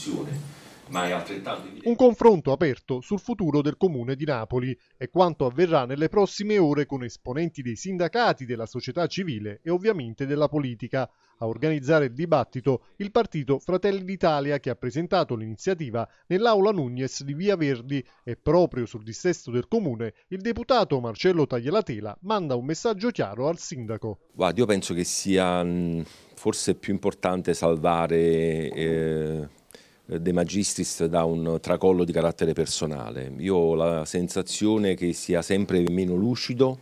discussione. Ma è altrettanto evidente. Un confronto aperto sul futuro del comune di Napoli e quanto avverrà nelle prossime ore con esponenti dei sindacati, della società civile e ovviamente della politica. A organizzare il dibattito il partito Fratelli d'Italia che ha presentato l'iniziativa nell'aula Nugnes di Via Verdi e proprio sul dissesto del comune il deputato Marcello Taglialatela manda un messaggio chiaro al sindaco. Guardi, io penso che sia mm, forse più importante salvare eh eh, De Magistris da un tracollo di carattere personale. Io ho la sensazione che sia sempre meno lucido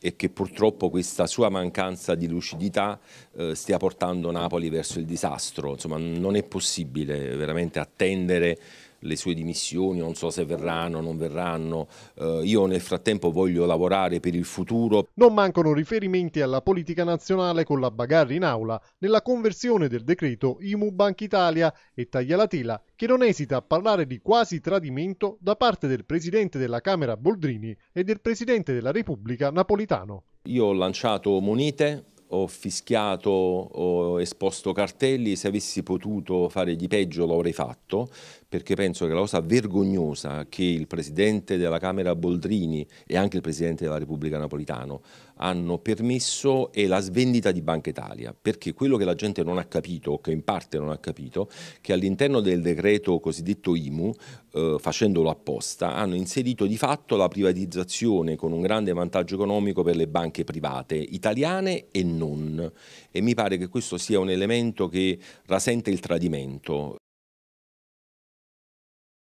e che purtroppo questa sua mancanza di lucidità eh, stia portando Napoli verso il disastro. Insomma, non è possibile veramente attendere le sue dimissioni, non so se verranno o non verranno. Eh, io nel frattempo voglio lavorare per il futuro. Non mancano riferimenti alla politica nazionale con la bagarre in aula nella conversione del decreto IMU Banca Italia e Taglialatela, che non esita a parlare di quasi tradimento da parte del presidente della Camera Boldrini e del presidente della Repubblica Napolitano. Io ho lanciato monete ho fischiato, ho esposto cartelli, se avessi potuto fare di peggio l'avrei fatto, perché penso che la cosa vergognosa che il Presidente della Camera Boldrini e anche il Presidente della Repubblica Napolitano hanno permesso è la svendita di Banca Italia, perché quello che la gente non ha capito, che in parte non ha capito, che all'interno del decreto cosiddetto IMU eh, facendolo apposta, hanno inserito di fatto la privatizzazione con un grande vantaggio economico per le banche private, italiane e non. E mi pare che questo sia un elemento che rasente il tradimento.